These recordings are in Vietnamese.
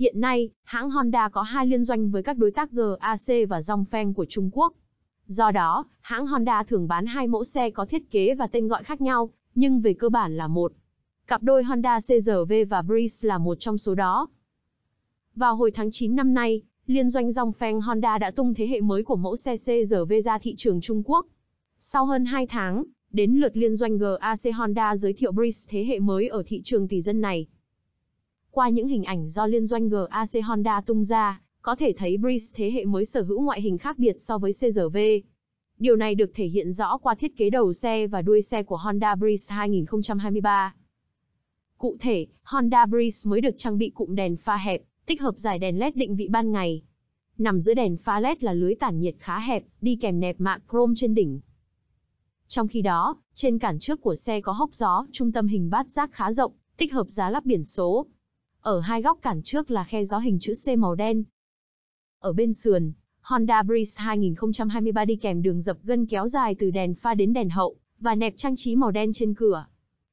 Hiện nay, hãng Honda có hai liên doanh với các đối tác GAC và Dongfeng của Trung Quốc. Do đó, hãng Honda thường bán hai mẫu xe có thiết kế và tên gọi khác nhau, nhưng về cơ bản là một. Cặp đôi Honda CRV và Breeze là một trong số đó. Vào hồi tháng 9 năm nay, liên doanh Dongfeng Honda đã tung thế hệ mới của mẫu xe CRV ra thị trường Trung Quốc. Sau hơn 2 tháng, đến lượt liên doanh GAC Honda giới thiệu Breeze thế hệ mới ở thị trường tỷ dân này. Qua những hình ảnh do liên doanh GAC Honda tung ra, có thể thấy Breeze thế hệ mới sở hữu ngoại hình khác biệt so với CRV. Điều này được thể hiện rõ qua thiết kế đầu xe và đuôi xe của Honda Breeze 2023. Cụ thể, Honda Breeze mới được trang bị cụm đèn pha hẹp, tích hợp giải đèn LED định vị ban ngày. Nằm giữa đèn pha LED là lưới tản nhiệt khá hẹp, đi kèm nẹp mạ chrome trên đỉnh. Trong khi đó, trên cản trước của xe có hốc gió, trung tâm hình bát giác khá rộng, tích hợp giá lắp biển số, ở hai góc cản trước là khe gió hình chữ C màu đen. Ở bên sườn, Honda Breeze 2023 đi kèm đường dập gân kéo dài từ đèn pha đến đèn hậu và nẹp trang trí màu đen trên cửa.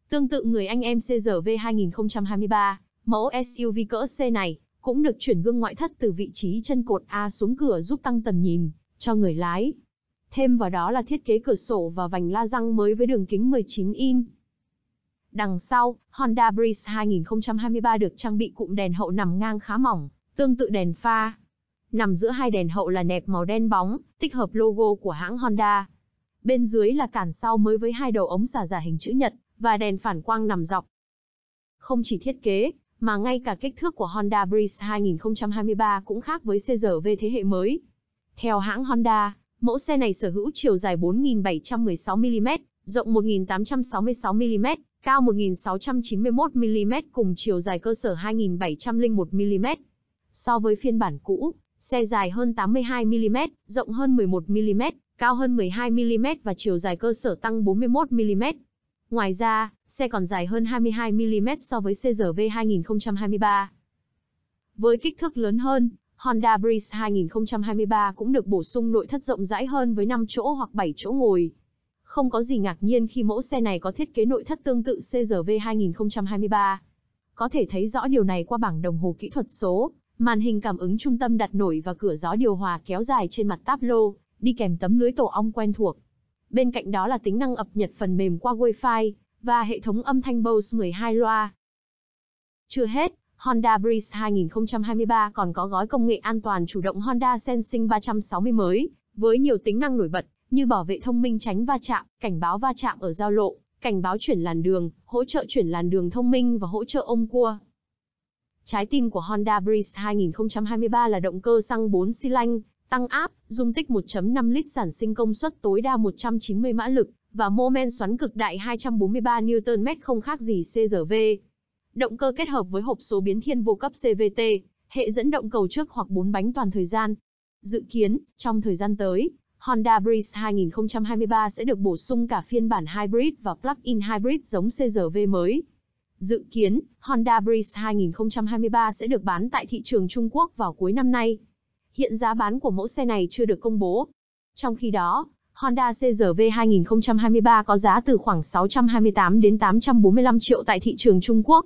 Tương tự người anh em CRV 2023, mẫu SUV cỡ C này cũng được chuyển gương ngoại thất từ vị trí chân cột A xuống cửa giúp tăng tầm nhìn cho người lái. Thêm vào đó là thiết kế cửa sổ và vành la răng mới với đường kính 19 in. Đằng sau, Honda Breeze 2023 được trang bị cụm đèn hậu nằm ngang khá mỏng, tương tự đèn pha. Nằm giữa hai đèn hậu là nẹp màu đen bóng, tích hợp logo của hãng Honda. Bên dưới là cản sau mới với hai đầu ống xả giả hình chữ nhật và đèn phản quang nằm dọc. Không chỉ thiết kế, mà ngay cả kích thước của Honda Breeze 2023 cũng khác với CRV thế hệ mới. Theo hãng Honda, mẫu xe này sở hữu chiều dài 4.716 mm rộng 1.866mm, cao 1.691mm cùng chiều dài cơ sở 2.701mm. So với phiên bản cũ, xe dài hơn 82mm, rộng hơn 11mm, cao hơn 12mm và chiều dài cơ sở tăng 41mm. Ngoài ra, xe còn dài hơn 22mm so với CRV 2023. Với kích thước lớn hơn, Honda Breeze 2023 cũng được bổ sung nội thất rộng rãi hơn với 5 chỗ hoặc 7 chỗ ngồi. Không có gì ngạc nhiên khi mẫu xe này có thiết kế nội thất tương tự CRV 2023. Có thể thấy rõ điều này qua bảng đồng hồ kỹ thuật số, màn hình cảm ứng trung tâm đặt nổi và cửa gió điều hòa kéo dài trên mặt táp lô, đi kèm tấm lưới tổ ong quen thuộc. Bên cạnh đó là tính năng cập nhật phần mềm qua Wi-Fi và hệ thống âm thanh Bose 12 loa. Chưa hết, Honda Breeze 2023 còn có gói công nghệ an toàn chủ động Honda Sensing 360 mới, với nhiều tính năng nổi bật, như bảo vệ thông minh tránh va chạm, cảnh báo va chạm ở giao lộ, cảnh báo chuyển làn đường, hỗ trợ chuyển làn đường thông minh và hỗ trợ ôm cua. Trái tim của Honda Breeze 2023 là động cơ xăng 4 xi lanh, tăng áp, dung tích 1.5 lít sản sinh công suất tối đa 190 mã lực và mô men xoắn cực đại 243 Nm không khác gì CRV. Động cơ kết hợp với hộp số biến thiên vô cấp CVT, hệ dẫn động cầu trước hoặc 4 bánh toàn thời gian. Dự kiến, trong thời gian tới, Honda Breeze 2023 sẽ được bổ sung cả phiên bản hybrid và plug-in hybrid giống CRV mới. Dự kiến, Honda Breeze 2023 sẽ được bán tại thị trường Trung Quốc vào cuối năm nay. Hiện giá bán của mẫu xe này chưa được công bố. Trong khi đó, Honda CRV 2023 có giá từ khoảng 628 đến 845 triệu tại thị trường Trung Quốc.